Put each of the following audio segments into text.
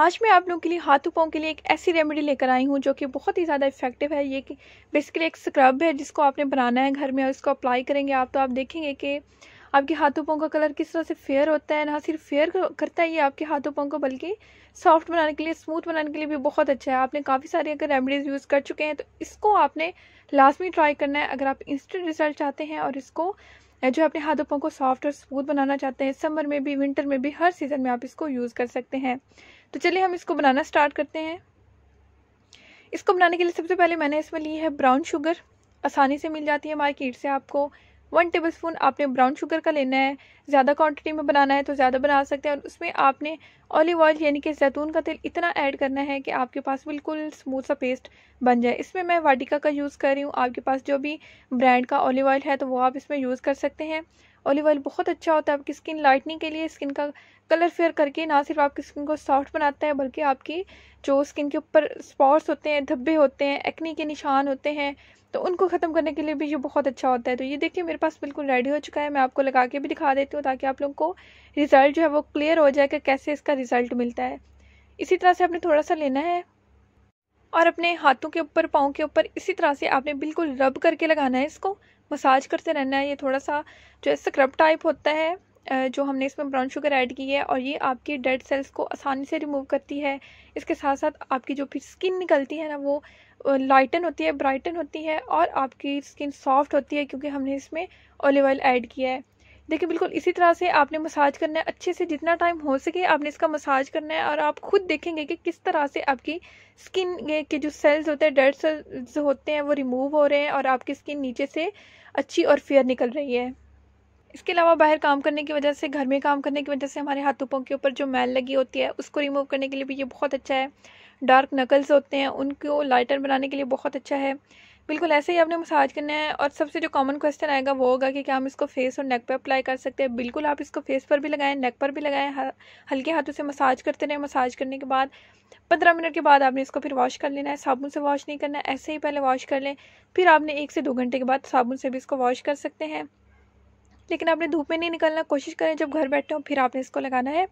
आज मैं आप लोगों के लिए हाथों पाँव के लिए एक ऐसी रेमेडी लेकर आई हूँ जो कि बहुत ही ज़्यादा इफेक्टिव है ये कि बेसिकली एक स्क्रब है जिसको आपने बनाना है घर में और इसको अप्लाई करेंगे आप तो आप देखेंगे कि आपके हाथों पाँव का कलर किस तरह से फेयर होता है ना सिर्फ फेयर करता है ये आपके हाथों पाँव को बल्कि सॉफ्ट बनाने के लिए स्मूथ बनाने के लिए भी बहुत अच्छा है आपने काफ़ी सारे अगर रेमेडीज़ यूज़ कर चुके हैं तो इसको आपने लाजमी ट्राई करना है अगर आप इंस्टेंट रिजल्ट चाहते हैं और इसको जो अपने हाथों पाँव को सॉफ्ट और स्मूथ बनाना चाहते हैं समर में भी विंटर में भी हर सीज़न में आप इसको यूज़ कर सकते हैं तो चलिए हम इसको बनाना स्टार्ट करते हैं इसको बनाने के लिए सबसे पहले मैंने इसमें ली है ब्राउन शुगर आसानी से मिल जाती है मार्केट से आपको वन टेबल स्पून आपने ब्राउन शुगर का लेना है ज़्यादा क्वांटिटी में बनाना है तो ज़्यादा बना सकते हैं और उसमें आपने ऑलिव ऑयल यानी कि जैतून का तेल इतना ऐड करना है कि आपके पास बिल्कुल स्मूथ सा पेस्ट बन जाए इसमें मैं वाटिका का यूज़ कर रही हूँ आपके पास जो भी ब्रांड का ऑलिव ऑयल है तो वो आप इसमें यूज़ कर सकते हैं ऑलिव ऑयल बहुत अच्छा होता है आपकी स्किन लाइटनिंग के लिए स्किन का कलर फेयर करके ना सिर्फ आपकी स्किन को सॉफ्ट बनाता है बल्कि आपकी जो स्किन के ऊपर स्पॉट्स होते हैं धब्बे होते हैं एक्नी के निशान होते हैं तो उनको ख़त्म करने के लिए भी ये बहुत अच्छा होता है तो ये देखिए मेरे पास बिल्कुल रेडी हो चुका है मैं आपको लगा के भी दिखा देती हूँ ताकि आप लोगों को रिज़ल्ट जो है वो क्लियर हो जाए कि कैसे इसका रिज़ल्ट मिलता है इसी तरह से आपने थोड़ा सा लेना है और अपने हाथों के ऊपर पाँव के ऊपर इसी तरह से आपने बिल्कुल रब करके लगाना है इसको मसाज करते रहना है ये थोड़ा सा जो है स्क्रब टाइप होता है जो हमने इसमें ब्राउन शुगर ऐड की है और ये आपकी डेड सेल्स को आसानी से रिमूव करती है इसके साथ साथ आपकी जो भी स्किन निकलती है ना वो लाइटन होती है ब्राइटन होती है और आपकी स्किन सॉफ्ट होती है क्योंकि हमने इसमें ऑलिव ऑयल ऐड किया है देखिए बिल्कुल इसी तरह से आपने मसाज करना है अच्छे से जितना टाइम हो सके आपने इसका मसाज करना है और आप खुद देखेंगे कि किस तरह से आपकी स्किन के जो सेल्स होते हैं डेड सेल्स होते हैं वो रिमूव हो रहे हैं और आपकी स्किन नीचे से अच्छी और फेयर निकल रही है इसके अलावा बाहर काम करने की वजह से घर में काम करने की वजह से हमारे हाथों पाँव के ऊपर जो मैल लगी होती है उसको रिमूव करने के लिए भी ये बहुत अच्छा है डार्क नकल्स होते हैं उनको लाइटर बनाने के लिए बहुत अच्छा है बिल्कुल ऐसे ही आपने मसाज करना है और सबसे जो कॉमन क्वेश्चन आएगा वो होगा कि क्या हम इसको फेस और नेक पर अप्लाई कर सकते हैं बिल्कुल आप इसको फेस पर भी लगाएं नेक पर भी लगाएं हल्के हाथों से मसाज करते रहें मसाज करने के बाद पंद्रह मिनट के बाद आपने इसको फिर वॉश कर लेना है साबुन से वॉश नहीं करना है ऐसे ही पहले वॉश कर लें फिर आपने एक से दो घंटे के बाद साबुन से भी इसको वॉश कर सकते हैं लेकिन आपने धूप में नहीं निकलना कोशिश करें जब घर बैठे हो फिर आपने इसको लगाना है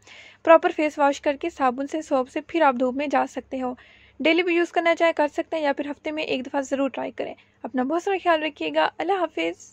प्रॉपर फेस वॉश करके साबुन से सोप से फिर आप धूप में जा सकते हो डेली भी यूज़ करना चाहे कर सकते हैं या फिर हफ्ते में एक दफ़ा ज़रूर ट्राई करें अपना बहुत सारा ख्याल रखिएगा अल्लाह हाफिज़